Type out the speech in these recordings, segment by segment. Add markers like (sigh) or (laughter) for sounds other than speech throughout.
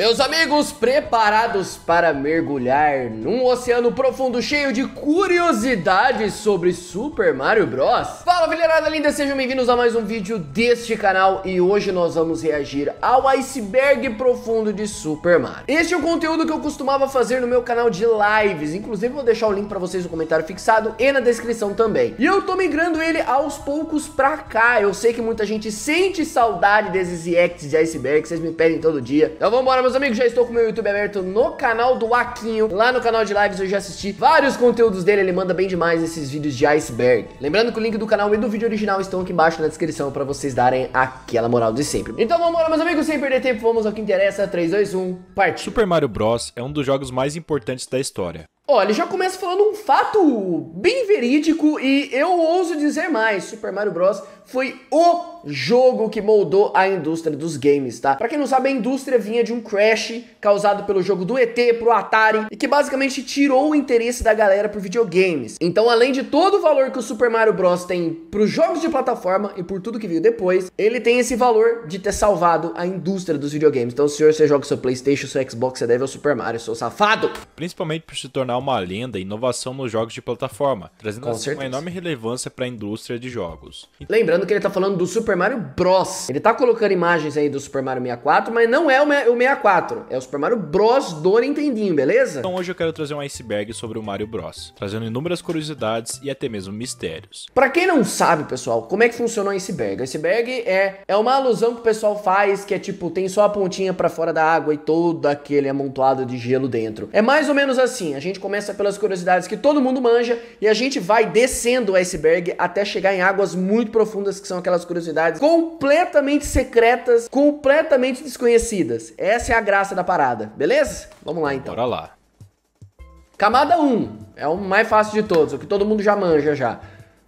Meus amigos, preparados para mergulhar num oceano profundo cheio de curiosidades sobre Super Mario Bros? Fala, filharada linda, sejam bem-vindos a mais um vídeo deste canal e hoje nós vamos reagir ao iceberg profundo de Super Mario. Este é o conteúdo que eu costumava fazer no meu canal de lives, inclusive vou deixar o link para vocês no comentário fixado e na descrição também. E eu tô migrando ele aos poucos pra cá, eu sei que muita gente sente saudade desses reacts de iceberg, vocês me pedem todo dia. Então vambora, meus meus amigos, já estou com o meu YouTube aberto no canal do Aquinho. Lá no canal de lives eu já assisti vários conteúdos dele, ele manda bem demais esses vídeos de iceberg. Lembrando que o link do canal e do vídeo original estão aqui embaixo na descrição para vocês darem aquela moral de sempre. Então vamos lá, meus amigos, sem perder tempo, vamos ao que interessa. 3, 2, 1, parte. Super Mario Bros. é um dos jogos mais importantes da história. Ó, ele já começa falando um fato bem verídico e eu ouso dizer mais, Super Mario Bros foi o jogo que moldou a indústria dos games, tá? Pra quem não sabe, a indústria vinha de um crash causado pelo jogo do ET pro Atari e que basicamente tirou o interesse da galera por videogames. Então, além de todo o valor que o Super Mario Bros tem pros jogos de plataforma e por tudo que veio depois, ele tem esse valor de ter salvado a indústria dos videogames. Então, senhor, você joga seu PlayStation, seu Xbox, você deve ao Super Mario, seu safado! Principalmente por se tornar uma lenda e inovação nos jogos de plataforma, trazendo assim uma enorme relevância para a indústria de jogos. Lembrando Lembrando que ele tá falando do Super Mario Bros. Ele tá colocando imagens aí do Super Mario 64, mas não é o, 64. É o Super Mario Bros do Nintendinho, beleza? Então hoje eu quero trazer um iceberg sobre o Mario Bros, trazendo inúmeras curiosidades e até mesmo mistérios. Para quem não sabe, pessoal, como é que funciona o iceberg? O iceberg é, é uma alusão que o pessoal faz que é tipo, tem só a pontinha para fora da água e todo aquele amontoado de gelo dentro. É mais ou menos assim, a gente começa pelas curiosidades que todo mundo manja e a gente vai descendo o iceberg até chegar em águas muito profundas todas, que são aquelas curiosidades completamente secretas, completamente desconhecidas. Essa é a graça da parada, beleza? Vamos lá então. Bora lá. Camada 1 é o mais fácil de todos, o que todo mundo já manja já.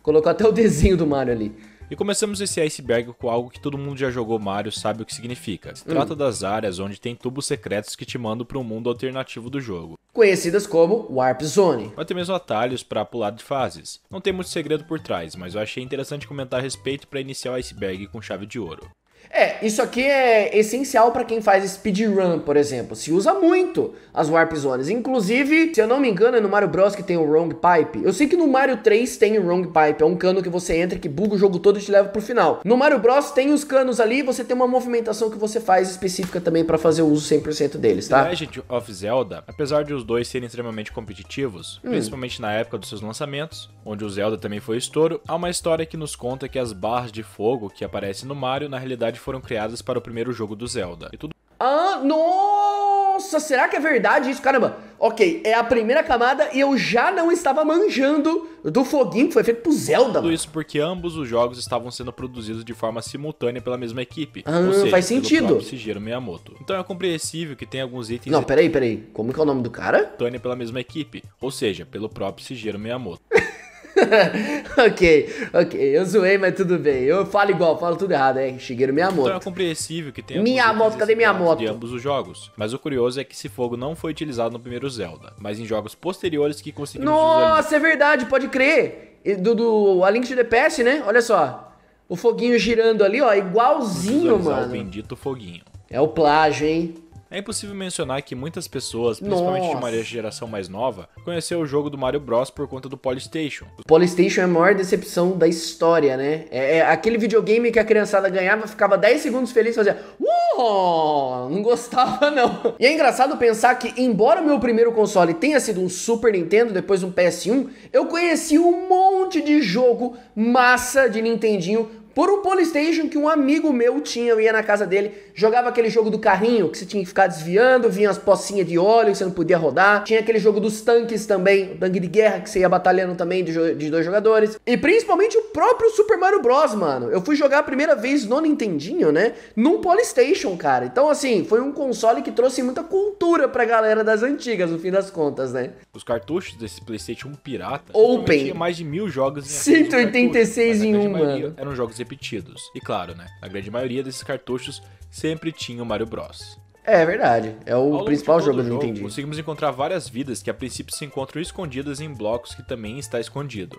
Colocou até o desenho do Mario ali. E começamos esse iceberg com algo que todo mundo já jogou Mario sabe o que significa. Se trata hum. das áreas onde tem tubos secretos que te mandam para um mundo alternativo do jogo. Conhecidas como Warp Zone. Vai ter mesmo atalhos para pular de fases. Não tem muito segredo por trás, mas eu achei interessante comentar a respeito para iniciar o iceberg com chave de ouro. É, isso aqui é essencial para quem faz speedrun, por exemplo. Se usa muito as Warp Zones. Inclusive, se eu não me engano, é no Mario Bros que tem o Wrong Pipe. Eu sei que no Mario 3 tem o Wrong Pipe. É um cano que você entra, que buga o jogo todo e te leva pro final. No Mario Bros tem os canos ali você tem uma movimentação que você faz específica também para fazer o uso 100% deles, tá? Legend of Zelda, apesar de os dois serem extremamente competitivos, hum. principalmente na época dos seus lançamentos, onde o Zelda também foi estouro, há uma história que nos conta que as barras de fogo que aparecem no Mario, na realidade verdade foram criadas para o primeiro jogo do Zelda. E tudo... Ah, nossa, será que é verdade isso? Caramba, ok, é a primeira camada e eu já não estava manjando do foguinho que foi feito pro Zelda. Tudo mano. isso porque ambos os jogos estavam sendo produzidos de forma simultânea pela mesma equipe. Ah, ou seja, faz sentido. Miyamoto. Então é compreensível que tem alguns itens... Não, peraí, peraí, como que é o nome do cara? Simultânea pela mesma equipe, ou seja, pelo próprio Sigiro Miyamoto. (laughs) (laughs) ok, ok. Eu zoei, mas tudo bem. Eu falo igual, falo tudo errado, é. Shigeru Miyamoto. Então é compreensível que tenha minha moto, cadê minha moto? De ambos os jogos. Mas o curioso é que esse fogo não foi utilizado no primeiro Zelda, mas em jogos posteriores que conseguimos Nossa, usar... é verdade, pode crer. Do, do A Link to the Past, né? Olha só. O foguinho girando ali, ó, igualzinho, mano. o bendito foguinho. É o plágio, hein? É impossível mencionar que muitas pessoas, principalmente Nossa. de uma geração mais nova, conheceu o jogo do Mario Bros por conta do Polystation. O Polystation é a maior decepção da história, né? É, é aquele videogame que a criançada ganhava, ficava 10 segundos feliz e fazia Uou! Não gostava não. E é engraçado pensar que embora o meu primeiro console tenha sido um Super Nintendo, depois um PS1, eu conheci um monte de jogo massa de Nintendinho por um Polystation que um amigo meu tinha, eu ia na casa dele, jogava aquele jogo do carrinho que você tinha que ficar desviando, vinha as pocinhas de óleo que você não podia rodar, tinha aquele jogo dos tanques também, o tanque de guerra que você ia batalhando também de, de dois jogadores, e principalmente o próprio Super Mario Bros, mano. Eu fui jogar a primeira vez no Nintendinho, né, num Polystation, cara. Então, assim, foi um console que trouxe muita cultura pra galera das antigas, no fim das contas, né. Os cartuchos desse Playstation pirata... Open! Tinha mais de mil jogos... Em 186 em um, mano. Eram jogos repetidos. E claro, né? A grande maioria desses cartuchos sempre tinha o Mario Bros. É verdade, é o principal jogo do Nintendo. Conseguimos encontrar várias vidas que a princípio se encontram escondidas em blocos que também está escondido.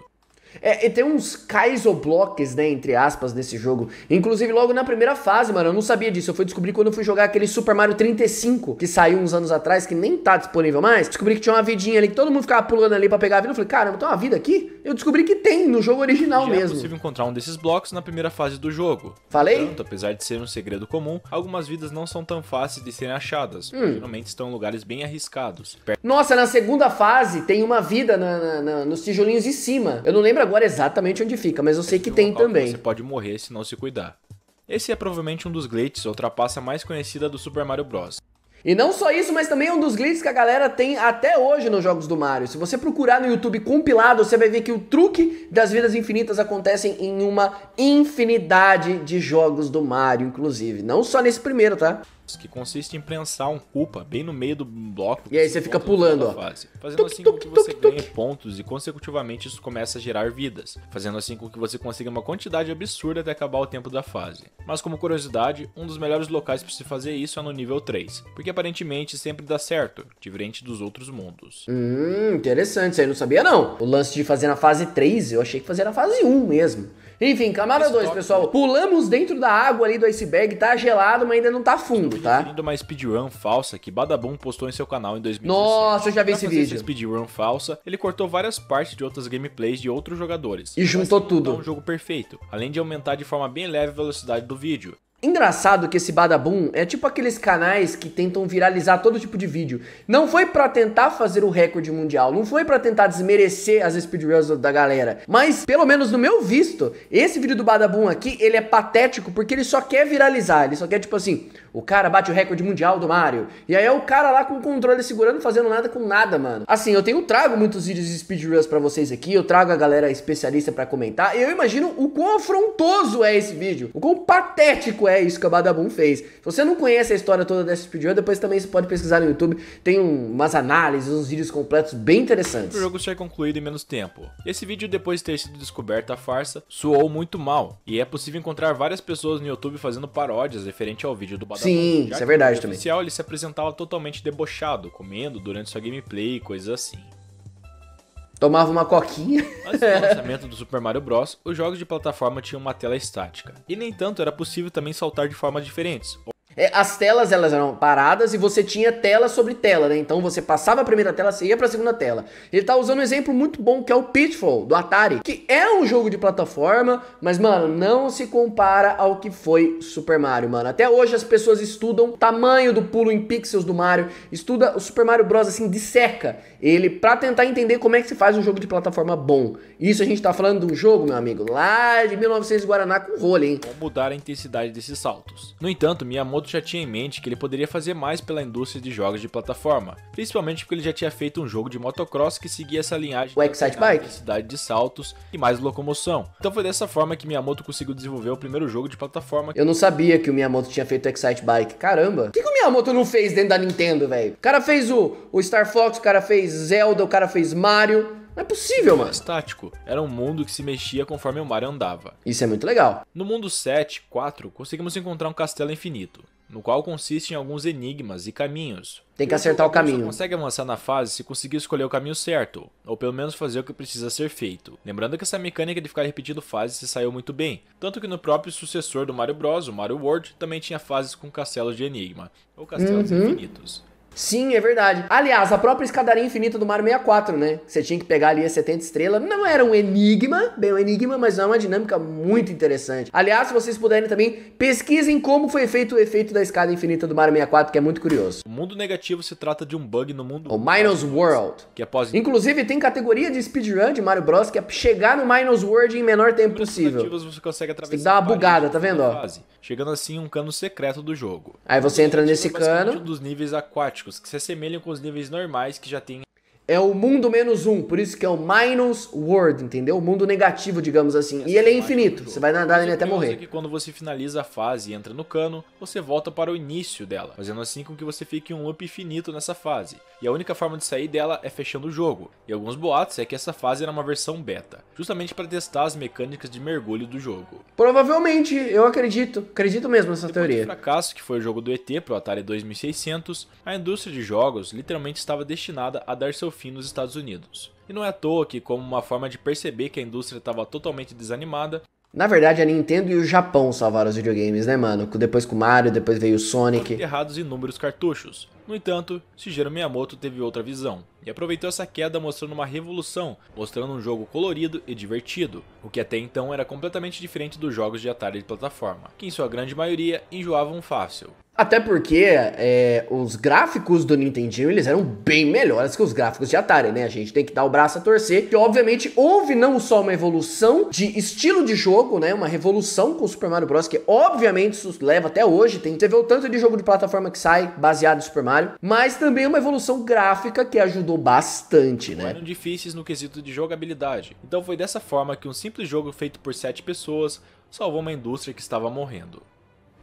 É, e tem uns Kaizoblocks, né, entre aspas, nesse jogo. Inclusive, logo na primeira fase, mano, eu não sabia disso. Eu fui descobrir quando eu fui jogar aquele Super Mario 35, que saiu uns anos atrás, que nem tá disponível mais. Descobri que tinha uma vidinha ali, que todo mundo ficava pulando ali pra pegar a vida. Eu falei, caramba, tem uma vida aqui? Eu descobri que tem no jogo original Já é mesmo. É possível encontrar um desses blocos na primeira fase do jogo. Falei? Portanto, apesar de ser um segredo comum, algumas vidas não são tão fáceis de serem achadas. Hum. Geralmente estão em lugares bem arriscados. Nossa, na segunda fase tem uma vida na, na, na, nos tijolinhos de cima. Eu não lembro agora exatamente onde fica, mas eu sei é que tem também. Que você pode morrer se não se cuidar. Esse é provavelmente um dos glitches ou trapaça mais conhecida do Super Mario Bros. E não só isso, mas também é um dos glitches que a galera tem até hoje nos jogos do Mario. Se você procurar no YouTube compilado, você vai ver que o truque das vidas infinitas acontecem em uma infinidade de jogos do Mario, inclusive. Não só nesse primeiro, tá? que consiste em prensar um cupa bem no meio do bloco. E aí você fica pulando, ó. Fase, fazendo assim com que você tuc, ganhe pontos e consecutivamente isso começa a gerar vidas, fazendo assim com que você consiga uma quantidade absurda até acabar o tempo da fase. Mas como curiosidade, um dos melhores locais para se fazer isso é no nível 3, porque aparentemente sempre dá certo, diferente dos outros mundos. Hum, interessante, isso aí não sabia não. O lance de fazer na fase 3, eu achei que fazer na fase 1 mesmo. Enfim, camada 2, pessoal. É Pulamos dentro da água ali do iceberg, tá gelado, mas ainda não tá fundo, tá? Estou uma speedrun falsa que Badabum postou em seu canal em 2016. Nossa, eu já vi pra esse fazer vídeo. Essa speedrun falsa, ele cortou várias partes de outras gameplays de outros jogadores. E juntou tudo. É um jogo perfeito, além de aumentar de forma bem leve a velocidade do vídeo. Engraçado que esse Badabum é tipo aqueles canais que tentam viralizar todo tipo de vídeo. Não foi para tentar fazer o recorde mundial, não foi para tentar desmerecer as speedruns da galera. Mas, pelo menos no meu visto, esse vídeo do Badabum aqui, ele é patético porque ele só quer viralizar. Ele só quer, tipo assim, o cara bate o recorde mundial do Mario. E aí é o cara lá com o controle segurando, fazendo nada com nada, mano. Assim, eu tenho trago muitos vídeos de speedruns para vocês aqui, eu trago a galera especialista para comentar. E eu imagino o quão afrontoso é esse vídeo, o quão patético é é isso que o Badabum fez. Se você não conhece a história toda dessa speedrun, depois também você pode pesquisar no YouTube. Tem umas análises, uns vídeos completos bem interessantes. O jogo ser concluído em menos tempo. Esse vídeo, depois de ter sido descoberta a farsa, soou muito mal. E é possível encontrar várias pessoas no YouTube fazendo paródias referente ao vídeo do Badabum. Sim, Já isso é verdade também. oficial, ele se apresentava totalmente debochado, comendo durante sua gameplay e coisas assim tomava uma coquinha. Antes do (laughs) lançamento do Super Mario Bros., os jogos de plataforma tinham uma tela estática. E nem tanto era possível também saltar de formas diferentes. É, as telas elas eram paradas e você tinha tela sobre tela, né? Então você passava a primeira tela, você ia para a segunda tela. Ele tá usando um exemplo muito bom que é o Pitfall do Atari, que é um jogo de plataforma, mas mano, não se compara ao que foi Super Mario, mano. Até hoje as pessoas estudam o tamanho do pulo em pixels do Mario, estuda o Super Mario Bros assim de seca ele para tentar entender como é que se faz um jogo de plataforma bom. Isso a gente tá falando de um jogo, meu amigo, lá de 1900 Guaraná com rolê, hein? Como mudar a intensidade desses saltos. No entanto, Miyamoto já tinha em mente que ele poderia fazer mais pela indústria de jogos de plataforma, principalmente porque ele já tinha feito um jogo de motocross que seguia essa linhagem o Excite Bike, intensidade de saltos e mais locomoção. Então foi dessa forma que Miyamoto conseguiu desenvolver o primeiro jogo de plataforma. Eu não sabia que o Miyamoto tinha feito o Excite Bike. Caramba. O que, que o Miyamoto não fez dentro da Nintendo, velho? O cara fez o, o Star Fox, o cara fez Zelda, o cara fez Mario. Não é possível, mano. Estático. Era um mundo que se mexia conforme o Mario andava. Isso é muito legal. No mundo 7, 4, conseguimos encontrar um castelo infinito, no qual consiste em alguns enigmas e caminhos. Tem que acertar o caminho. Você consegue avançar na fase se conseguir escolher o caminho certo, ou pelo menos fazer o que precisa ser feito. Lembrando que essa mecânica de ficar repetindo fases se saiu muito bem, tanto que no próprio sucessor do Mario Bros, o Mario World, também tinha fases com castelos de enigma, ou castelos uhum. infinitos. Sim, é verdade. Aliás, a própria escadaria infinita do Mario 64, né? Você tinha que pegar ali as 70 estrelas. Não era um enigma, bem um enigma, mas é uma dinâmica muito interessante. Aliás, se vocês puderem também, pesquisem como foi feito o efeito da escada infinita do Mario 64, que é muito curioso. O mundo negativo se trata de um bug no mundo... O Minos World. Que é pós... Inclusive, tem categoria de speedrun de Mario Bros, que é chegar no Minos World em menor tempo possível. Você consegue atravessar você tem que dar uma bugada, tá vendo? Ó? Chegando assim um cano secreto do jogo. Aí você entra é nesse cano... Um dos níveis aquáticos automáticos, que se assemelham com os níveis normais que já tem é o mundo menos um, por isso que é o minus world, entendeu? O mundo negativo, digamos assim. Essa e ele é infinito, você vai nadar nele até morrer. É que quando você finaliza a fase e entra no cano, você volta para o início dela, fazendo assim com que você fique em um loop infinito nessa fase. E a única forma de sair dela é fechando o jogo. E alguns boatos é que essa fase era uma versão beta, justamente para testar as mecânicas de mergulho do jogo. Provavelmente, eu acredito, acredito mesmo nessa Depois teoria. O fracasso que foi o jogo do ET para o Atari 2600, a indústria de jogos literalmente estava destinada a dar seu fim nos Estados Unidos. E não é à toa que, como uma forma de perceber que a indústria estava totalmente desanimada, na verdade, a Nintendo e o Japão salvaram os videogames, né, mano? Depois com o Mario, depois veio o Sonic. Errados inúmeros cartuchos. No entanto, Shigeru Miyamoto teve outra visão, e aproveitou essa queda mostrando uma revolução, mostrando um jogo colorido e divertido, o que até então era completamente diferente dos jogos de Atari de plataforma, que em sua grande maioria enjoavam fácil. Até porque é, os gráficos do Nintendinho, eles eram bem melhores que os gráficos de Atari, né? A gente tem que dar o braço a torcer. E, obviamente, houve não só uma evolução de estilo de jogo, né? Uma revolução com o Super Mario Bros. Que, obviamente, isso leva até hoje. Tem, você vê o tanto de jogo de plataforma que sai baseado no Super Mario. Mas também uma evolução gráfica que ajudou bastante, né? Eram difíceis no quesito de jogabilidade. Então foi dessa forma que um simples jogo feito por sete pessoas salvou uma indústria que estava morrendo.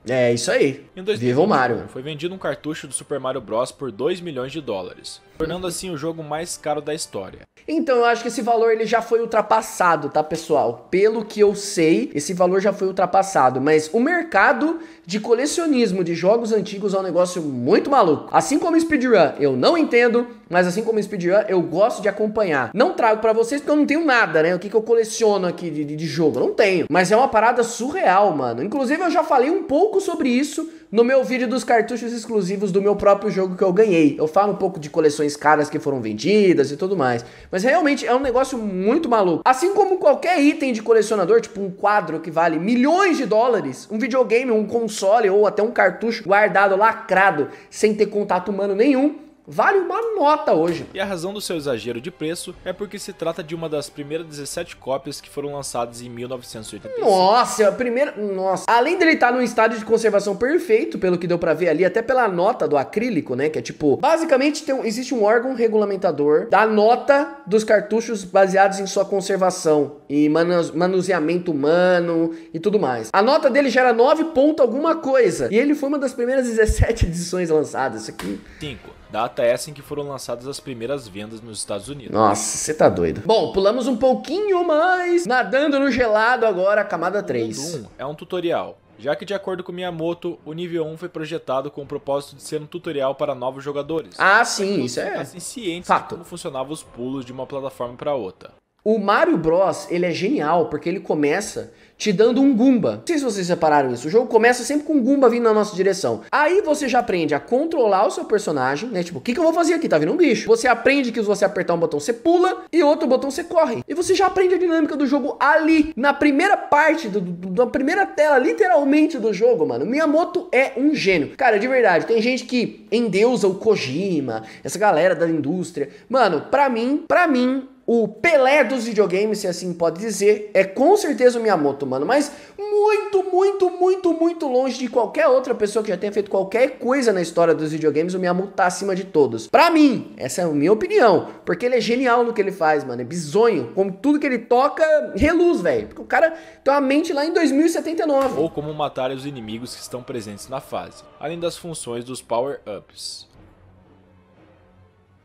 É, isso aí. Em 2000, Viva o Mario. Foi vendido um cartucho do Super Mario Bros. por 2 milhões de dólares, tornando assim o jogo mais caro da história. Então, eu acho que esse valor ele já foi ultrapassado, tá, pessoal? Pelo que eu sei, esse valor já foi ultrapassado, mas o mercado de colecionismo de jogos antigos é um negócio muito maluco. Assim como speedrun, eu não entendo, mas assim como speedrun, eu gosto de acompanhar. Não trago para vocês porque eu não tenho nada, né? O que, que eu coleciono aqui de, de, de jogo? Eu não tenho. Mas é uma parada surreal, mano. Inclusive, eu já falei um pouco pouco sobre isso no meu vídeo dos cartuchos exclusivos do meu próprio jogo que eu ganhei. Eu falo um pouco de coleções caras que foram vendidas e tudo mais. Mas realmente é um negócio muito maluco. Assim como qualquer item de colecionador, tipo um quadro que vale milhões de dólares, um videogame, um console ou até um cartucho guardado, lacrado, sem ter contato humano nenhum, vale uma nota hoje. E a razão do seu exagero de preço é porque se trata de uma das primeiras 17 cópias que foram lançadas em 1985. Nossa, a primeira. Nossa. Além dele estar tá num estado de conservação perfeito, pelo que deu para ver ali, até pela nota do acrílico, né? Que é tipo. Basicamente, tem, existe um órgão regulamentador da nota dos cartuchos baseados em sua conservação e manuseamento humano e tudo mais. A nota dele já era 9 ponto alguma coisa. E ele foi uma das primeiras 17 edições lançadas. Isso aqui. 5 data essa em que foram lançadas as primeiras vendas nos Estados Unidos. Nossa, você tá doido. Bom, pulamos um pouquinho mais, nadando no gelado agora, camada 3. É um tutorial já que de acordo com Miyamoto, o nível 1 foi projetado com o propósito de ser um tutorial para novos jogadores. Ah, sim, isso é. Assim, assim Fato. de como funcionavam os pulos de uma plataforma para outra. O Mario Bros, ele é genial porque ele começa te dando um Goomba. Não sei se vocês repararam isso. O jogo começa sempre com um Goomba vindo na nossa direção. Aí você já aprende a controlar o seu personagem, né? Tipo, o que, que eu vou fazer aqui? Tá vindo um bicho. Você aprende que se você apertar um botão, você pula e outro botão você corre. E você já aprende a dinâmica do jogo ali, na primeira parte, do, do, da primeira tela, literalmente, do jogo, mano. Miyamoto é um gênio. Cara, de verdade, tem gente que endeusa o Kojima, essa galera da indústria. Mano, pra mim, pra mim, o Pelé dos videogames, se assim pode dizer, é com certeza o Miyamoto, mano. Mas muito, muito, muito, muito longe de qualquer outra pessoa que já tenha feito qualquer coisa na história dos videogames, o Miyamoto tá acima de todos. Pra mim, essa é a minha opinião. Porque ele é genial no que ele faz, mano. É bizonho. Como tudo que ele toca, reluz, velho. Porque o cara tem uma mente lá em 2079. Ou como matar os inimigos que estão presentes na fase, além das funções dos power-ups.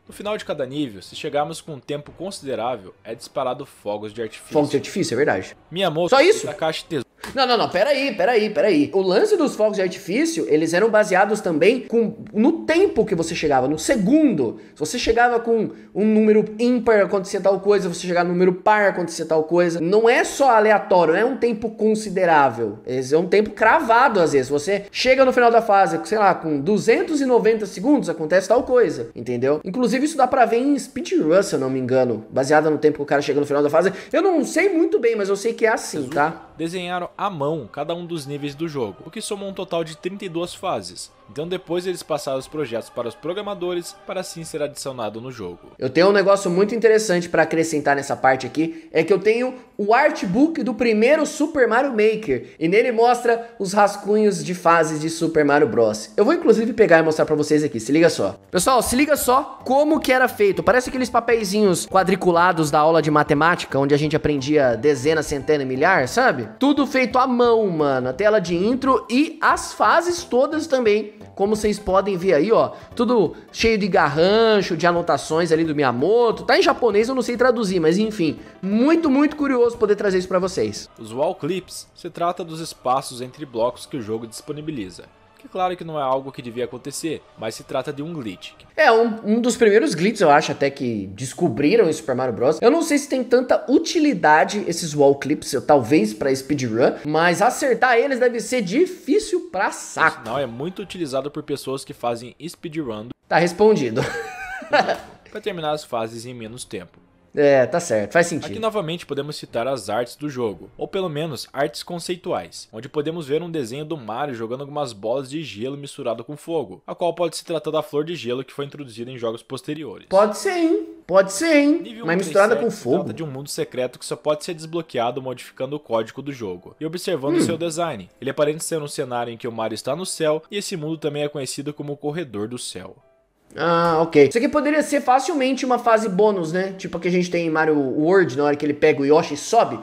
No final de cada nível, se chegarmos com um tempo considerável, é disparado fogos de artifício. Fogos de artifício, é verdade. Minha moça. Só isso? Takashi não, não, não, peraí, peraí, peraí. O lance dos fogos de artifício, eles eram baseados também com, no tempo que você chegava, no segundo. Se você chegava com um número ímpar, acontecia tal coisa, você chegava no número par, acontecia tal coisa. Não é só aleatório, não é um tempo considerável. É um tempo cravado, às vezes. Você chega no final da fase, sei lá, com 290 segundos, acontece tal coisa, entendeu? Inclusive, isso dá pra ver em speedrun, se eu não me engano, baseada no tempo que o cara chega no final da fase. Eu não sei muito bem, mas eu sei que é assim, tá? Desenharam à mão cada um dos níveis do jogo, o que soma um total de 32 fases, então depois eles passaram os projetos para os programadores para assim ser adicionado no jogo. Eu tenho um negócio muito interessante para acrescentar nessa parte aqui, é que eu tenho o artbook do primeiro Super Mario Maker e nele mostra os rascunhos de fases de Super Mario Bros. Eu vou inclusive pegar e mostrar para vocês aqui, se liga só. Pessoal, se liga só como que era feito. Parece aqueles papeizinhos quadriculados da aula de matemática onde a gente aprendia dezena, centena e milhar, sabe? Tudo feito à mão, mano. A tela de intro e as fases todas também como vocês podem ver aí, ó, tudo cheio de garrancho, de anotações ali do Miyamoto. Tá em japonês, eu não sei traduzir, mas enfim, muito, muito curioso poder trazer isso para vocês. Os wall clips se trata dos espaços entre blocos que o jogo disponibiliza que claro que não é algo que devia acontecer, mas se trata de um glitch. É, um, um dos primeiros glitches, eu acho, até que descobriram em Super Mario Bros. Eu não sei se tem tanta utilidade esses wall clips, eu, talvez para speedrun, mas acertar eles deve ser difícil pra saco. Não, é muito utilizado por pessoas que fazem speedrun. Tá respondido. (laughs) para terminar as fases em menos tempo. É, tá certo, faz sentido. Aqui novamente podemos citar as artes do jogo, ou pelo menos artes conceituais, onde podemos ver um desenho do Mario jogando algumas bolas de gelo misturado com fogo, a qual pode se tratar da flor de gelo que foi introduzida em jogos posteriores. Pode ser, hein? Pode ser, hein? Nível Mas misturada com fogo. Trata de um mundo secreto que só pode ser desbloqueado modificando o código do jogo e observando hum. seu design. Ele aparenta ser um cenário em que o Mario está no céu e esse mundo também é conhecido como o Corredor do Céu. Ah, ok. Isso aqui poderia ser facilmente uma fase bônus, né? Tipo a que a gente tem em Mario World, na hora que ele pega o Yoshi e sobe.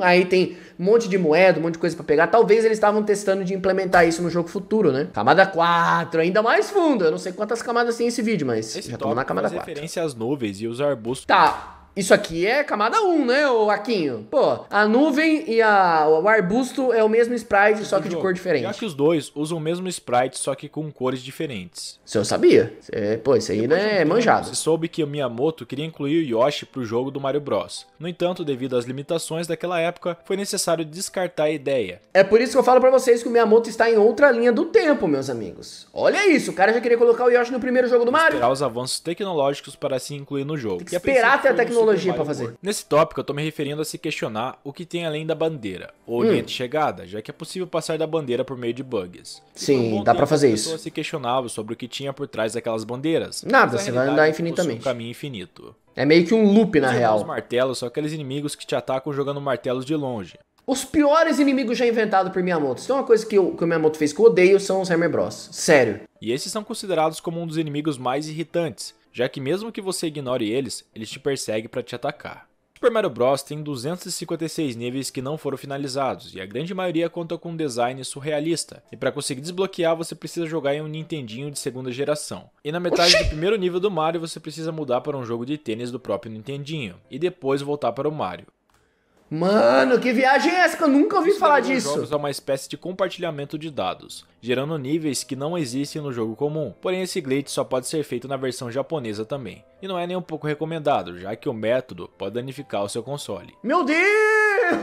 Aí tem um monte de moeda, um monte de coisa para pegar. Talvez eles estavam testando de implementar isso no jogo futuro, né? Camada 4, ainda mais fundo. Eu não sei quantas camadas tem esse vídeo, mas esse já tô na camada 4. referência às nuvens e os arbustos. Tá, isso aqui é camada 1, né, o Aquinho? Pô, a nuvem e a, o arbusto é o mesmo sprite, só que de cor diferente. Já que os dois usam o mesmo sprite, só que com cores diferentes. Isso eu sabia. É, pô, isso aí não né, um é manjado. Você soube que o Miyamoto queria incluir o Yoshi pro jogo do Mario Bros. No entanto, devido às limitações daquela época, foi necessário descartar a ideia. É por isso que eu falo para vocês que o Miyamoto está em outra linha do tempo, meus amigos. Olha isso, o cara já queria colocar o Yoshi no primeiro jogo do Mario. Esperar os avanços tecnológicos para se incluir no jogo. Tem que esperar até a tecnologia psicologia para fazer. Nesse tópico, eu tô me referindo a se questionar o que tem além da bandeira, ou hum. linha de chegada, já que é possível passar da bandeira por meio de bugs. Sim, um dá para fazer isso. se questionava sobre o que tinha por trás daquelas bandeiras. Nada, você vai andar é infinitamente. Um caminho infinito. É meio que um loop, na Os real. Os martelos são aqueles inimigos que te atacam jogando martelos de longe. Os piores inimigos já inventados por Miyamoto. Então, uma coisa que, o que o Miyamoto fez que eu odeio são os Hammer Bros. Sério. E esses são considerados como um dos inimigos mais irritantes, já que mesmo que você ignore eles, eles te perseguem para te atacar. Super Mario Bros. tem 256 níveis que não foram finalizados, e a grande maioria conta com um design surrealista, e para conseguir desbloquear você precisa jogar em um Nintendinho de segunda geração. E na metade do primeiro nível do Mario você precisa mudar para um jogo de tênis do próprio Nintendinho, e depois voltar para o Mario. Mano, que viagem é essa que eu nunca ouvi falar disso? Jogos é uma espécie de compartilhamento de dados, gerando níveis que não existem no jogo comum. Porém, esse glitch só pode ser feito na versão japonesa também. E não é nem um pouco recomendado, já que o método pode danificar o seu console. Meu Deus!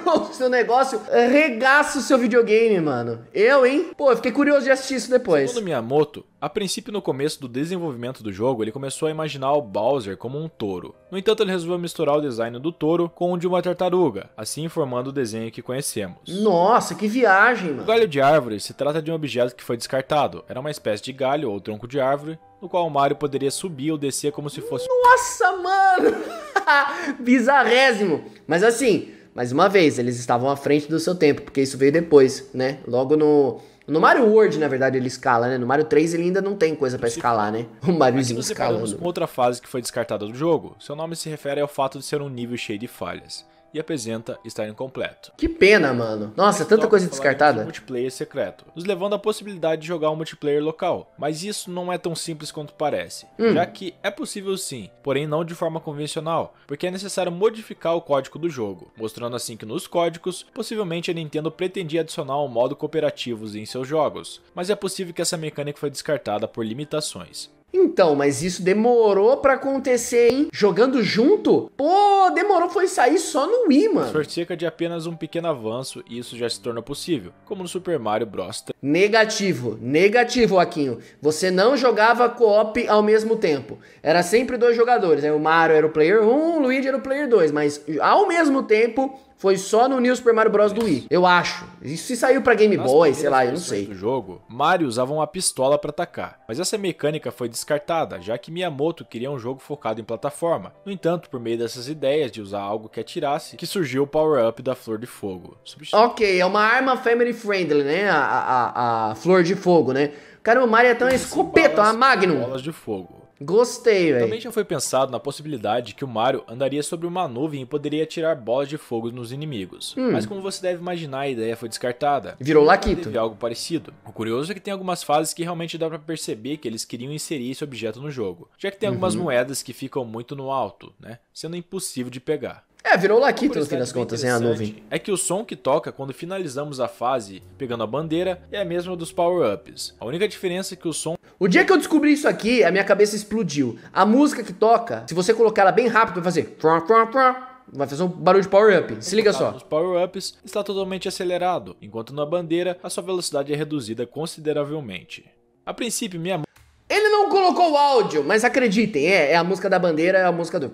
o (laughs) seu negócio, é, regaça o seu videogame, mano. Eu, hein? Pô, eu fiquei curioso de assistir isso depois. Segundo Miyamoto, a princípio no começo do desenvolvimento do jogo, ele começou a imaginar o Bowser como um touro. No entanto, ele resolveu misturar o design do touro com o de uma tartaruga, assim formando o desenho que conhecemos. Nossa, que viagem, mano. O galho de árvore se trata de um objeto que foi descartado. Era uma espécie de galho ou tronco de árvore no qual o Mario poderia subir ou descer como se fosse. Nossa, mano! (laughs) Bizarrésimo! Mas assim, mais uma vez, eles estavam à frente do seu tempo, porque isso veio depois, né? Logo no. No Mario World, na verdade, ele escala, né? No Mario 3 ele ainda não tem coisa para escalar, né? (laughs) O Mariozinho escalando. Uma outra fase que foi descartada do jogo, seu nome se refere ao fato de ser um nível cheio de falhas e apresenta estar incompleto. Que pena, mano. Nossa, tanta coisa descartada. De multiplayer secreto, nos levando à possibilidade de jogar um multiplayer local. Mas isso não é tão simples quanto parece, hum. já que é possível sim, porém não de forma convencional, porque é necessário modificar o código do jogo, mostrando assim que nos códigos, possivelmente a Nintendo pretendia adicionar um modo cooperativo em seus jogos, mas é possível que essa mecânica foi descartada por limitações. Então, mas isso demorou para acontecer, hein? Jogando junto? Pô, demorou foi sair só no Wii, mano. Foi cerca de apenas um pequeno avanço e isso já se torna possível, como no Super Mario Bros. Negativo, negativo, Aquinho. Você não jogava co-op ao mesmo tempo. Era sempre dois jogadores. né? o Mario era o player 1, o Luigi era o player 2, mas ao mesmo tempo foi só no New Super Mario Bros. Isso. do Wii, eu acho. Isso se saiu para Game Nas Boy, sei lá, eu não sei. Do jogo, Mario usava uma pistola para atacar, mas essa mecânica foi descartada, já que Miyamoto queria um jogo focado em plataforma. No entanto, por meio dessas ideias de usar algo que atirasse, que surgiu o power-up da Flor de Fogo. ok, é uma arma family friendly, né? A, a, a Flor de Fogo, né? Cara, o Mario é tão escopeta, uma Magnum. Bolas de fogo. Gostei, velho. Também já foi pensado na possibilidade que o Mario andaria sobre uma nuvem e poderia atirar bolas de fogo nos inimigos. Hum. Mas como você deve imaginar, a ideia foi descartada. Virou Laquito. Teve algo parecido. O curioso é que tem algumas fases que realmente dá para perceber que eles queriam inserir esse objeto no jogo, já que tem algumas uhum. moedas que ficam muito no alto, né? Sendo impossível de pegar. É, virou Laquito no fim das contas, hein, a nuvem. É que o som que toca quando finalizamos a fase pegando a bandeira é a mesma dos power-ups. A única diferença é que o som... O dia que eu descobri isso aqui, a minha cabeça explodiu. A música que toca, se você colocar ela bem rápido, vai fazer... Vai fazer um barulho de power-up. Se liga só. Nos power-ups está totalmente acelerado, enquanto na bandeira a sua velocidade é reduzida consideravelmente. A princípio, minha ele não colocou o áudio, mas acreditem, é, é a música da bandeira, é a música do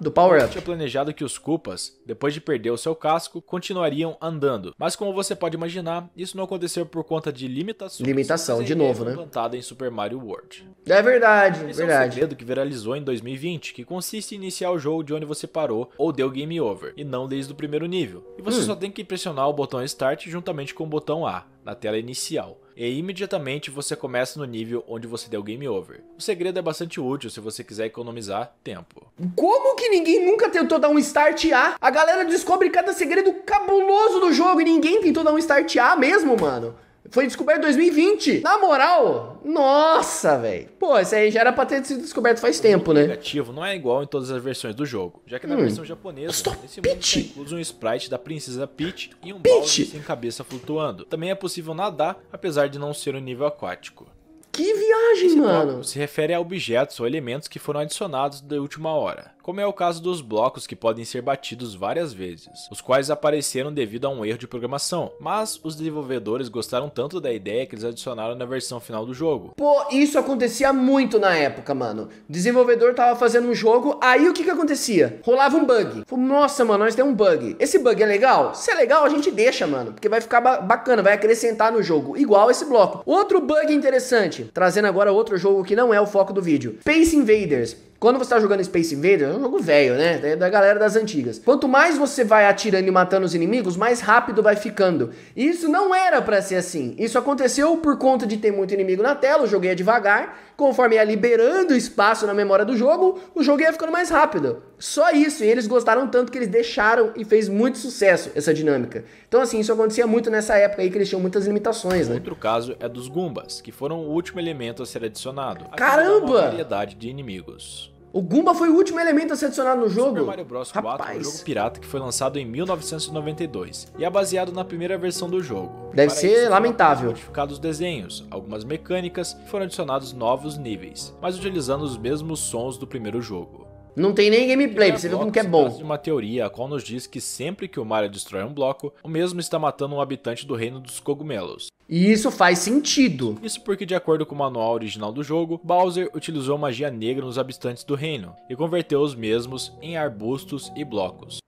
do Power Up. Tinha planejado que os Cupas, depois de perder o seu casco, continuariam andando. Mas como você pode imaginar, isso não aconteceu por conta de limitações. Limitação, de novo, né? Plantada em Super Mario World. É verdade, Esse verdade. É um segredo que viralizou em 2020, que consiste em iniciar o jogo de onde você parou ou deu game over, e não desde o primeiro nível. E você hum. só tem que pressionar o botão Start juntamente com o botão A na tela inicial e imediatamente você começa no nível onde você deu game over. O segredo é bastante útil se você quiser economizar tempo. Como que ninguém nunca tentou dar um start A? A galera descobre cada segredo cabuloso do jogo e ninguém tentou dar um start A mesmo, mano? Foi descoberto em 2020. Na moral, nossa, velho. Pô, isso aí já era pra ter sido descoberto faz tempo, né? negativo não é igual em todas as versões do jogo, já que na hum. versão japonesa, Stop nesse Peach. tá incluso um sprite da princesa Peach e um Peach. Bowser sem cabeça flutuando. Também é possível nadar, apesar de não ser um nível aquático. Que viagem, Esse mano! Se refere a objetos ou elementos que foram adicionados da última hora como é o caso dos blocos que podem ser batidos várias vezes, os quais apareceram devido a um erro de programação, mas os desenvolvedores gostaram tanto da ideia que eles adicionaram na versão final do jogo. Pô, isso acontecia muito na época, mano. O desenvolvedor tava fazendo um jogo, aí o que que acontecia? Rolava um bug. Nossa, mano, nós temos um bug. Esse bug é legal? Se é legal, a gente deixa, mano, porque vai ficar ba bacana, vai acrescentar no jogo, igual esse bloco. Outro bug interessante, trazendo agora outro jogo que não é o foco do vídeo. Space Invaders. Quando você tá jogando Space Invaders, é um jogo velho, né? É da galera das antigas. Quanto mais você vai atirando e matando os inimigos, mais rápido vai ficando. E isso não era para ser assim. Isso aconteceu por conta de ter muito inimigo na tela, eu joguei devagar. Conforme ia liberando espaço na memória do jogo, o jogo ia ficando mais rápido. Só isso, e eles gostaram tanto que eles deixaram e fez muito sucesso essa dinâmica. Então, assim, isso acontecia muito nessa época aí que eles tinham muitas limitações, né? Outro caso é dos Gumbas, que foram o último elemento a ser adicionado. Caramba! variedade de inimigos. O Goomba foi o último elemento a ser adicionado no jogo. Super Mario Bros. 4 Rapaz. é um jogo pirata que foi lançado em 1992 e é baseado na primeira versão do jogo. Deve Para ser isso, lamentável. modificados os desenhos, algumas mecânicas e foram adicionados novos níveis, mas utilizando os mesmos sons do primeiro jogo. Não tem nem gameplay, pra você ver como que é bom. de uma teoria a qual nos diz que sempre que o Mario destrói um bloco, o mesmo está matando um habitante do reino dos cogumelos. E isso faz sentido. Isso porque, de acordo com o manual original do jogo, Bowser utilizou magia negra nos habitantes do reino e converteu os mesmos em arbustos e blocos.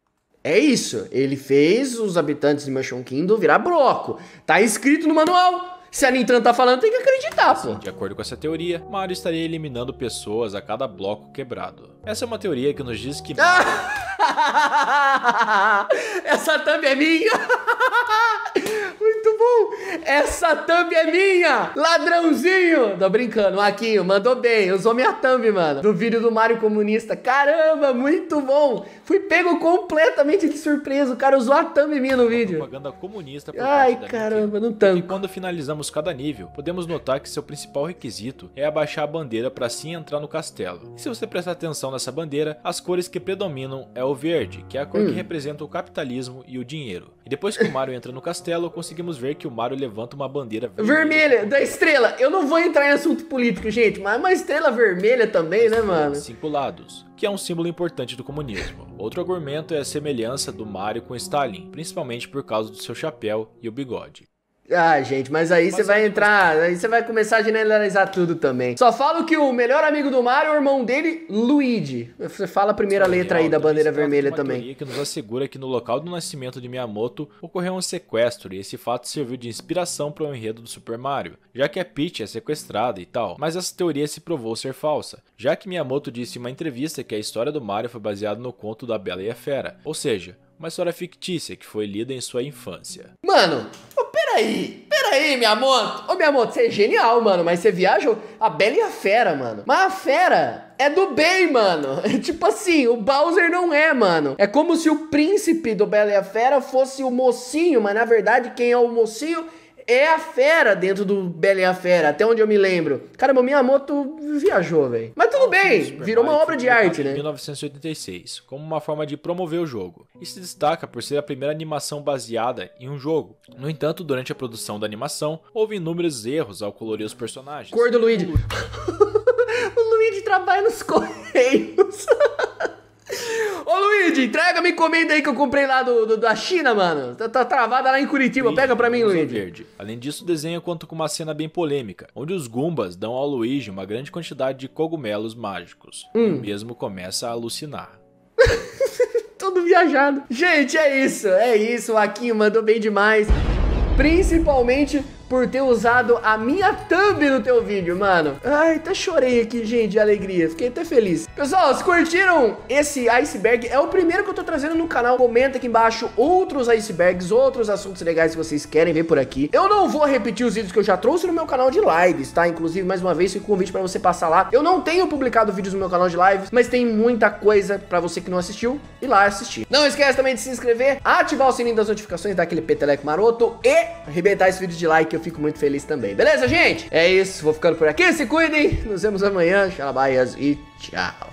É isso, ele fez os habitantes de Mushroom Kingdom virar bloco. Tá escrito no manual. Se a Nintendo tá falando, tem que acreditar, pô. De acordo com essa teoria, Mario estaria eliminando pessoas a cada bloco quebrado. Essa é uma teoria que nos diz que. (laughs) essa thumb é minha! Essa thumb é minha! Ladrãozinho! Tô brincando, Marquinho, mandou bem. Usou minha thumb, mano. Do vídeo do Mario Comunista. Caramba, muito bom! Fui pego completamente de surpresa. O cara usou a thumb minha no vídeo. Propaganda comunista. Por Ai, caramba, não tanto. E quando finalizamos cada nível, podemos notar que seu principal requisito é abaixar a bandeira para assim entrar no castelo. E se você prestar atenção nessa bandeira, as cores que predominam é o verde, que é a cor hum. que representa o capitalismo e o dinheiro. E depois que o Mario entra no castelo, conseguimos ver que o o Mario levanta uma bandeira vermelha. Vermelha, da estrela. Eu não vou entrar em assunto político, gente, mas é uma estrela vermelha também, né, mano? Cinco lados, que é um símbolo importante do comunismo. Outro argumento é a semelhança do Mario com Stalin, principalmente por causa do seu chapéu e o bigode. Ah, gente, mas aí você vai é tipo entrar, aí você vai começar a generalizar tudo também. Só falo que o melhor amigo do Mario é o irmão dele, Luigi. Você fala a primeira Isso letra aí é da bandeira é vermelha também. que nos assegura que no local do nascimento de Miyamoto ocorreu um sequestro e esse fato serviu de inspiração para o enredo do Super Mario, já que a Peach é sequestrada e tal. Mas essa teoria se provou ser falsa, já que Miyamoto disse em uma entrevista que a história do Mario foi baseada no conto da Bela e a Fera, ou seja, uma história fictícia que foi lida em sua infância. Mano, peraí, peraí, minha moto. Ô, minha moto, você é genial, mano, mas você viaja a Bela e a Fera, mano. Mas a Fera é do bem, mano. (laughs) tipo assim, o Bowser não é, mano. É como se o príncipe do Bela e a Fera fosse o mocinho, mas na verdade quem é o mocinho é a fera dentro do Belém a Fera, até onde eu me lembro. Caramba, moto viajou, velho. Mas tudo bem, virou uma obra de arte, né? 1986, como uma forma de promover o jogo. E se destaca por ser a primeira animação baseada em um jogo. No entanto, durante a produção da animação, houve inúmeros erros ao colorir os personagens. Cor do Luigi. (laughs) o Luigi trabalha nos correios. (laughs) Ô Luigi, entrega me encomenda aí que eu comprei lá do, do da China, mano. Tá, tá, travada lá em Curitiba. Pega pra mim, Luigi. Verde. Além disso, o desenho conta com uma cena bem polêmica, onde os Gumbas dão ao Luigi uma grande quantidade de cogumelos mágicos. Hum. E mesmo começa a alucinar. (laughs) Todo viajado. Gente, é isso. É isso. O Aquinho mandou bem demais. Principalmente por ter usado a minha thumb no teu vídeo, mano. Ai, até chorei aqui, gente, de alegria. Fiquei até feliz. Pessoal, vocês curtiram esse iceberg? É o primeiro que eu tô trazendo no canal. Comenta aqui embaixo outros icebergs, outros assuntos legais que vocês querem ver por aqui. Eu não vou repetir os vídeos que eu já trouxe no meu canal de lives, tá? Inclusive, mais uma vez, fica o convite pra você passar lá. Eu não tenho publicado vídeos no meu canal de lives, mas tem muita coisa pra você que não assistiu ir lá assistir. Não esquece também de se inscrever, ativar o sininho das notificações, dar aquele peteleco maroto e arrebentar esse vídeo de like eu fico muito feliz também. Beleza, gente? É isso, vou ficando por aqui. Se cuidem, nos vemos amanhã. Xalabaias e tchau.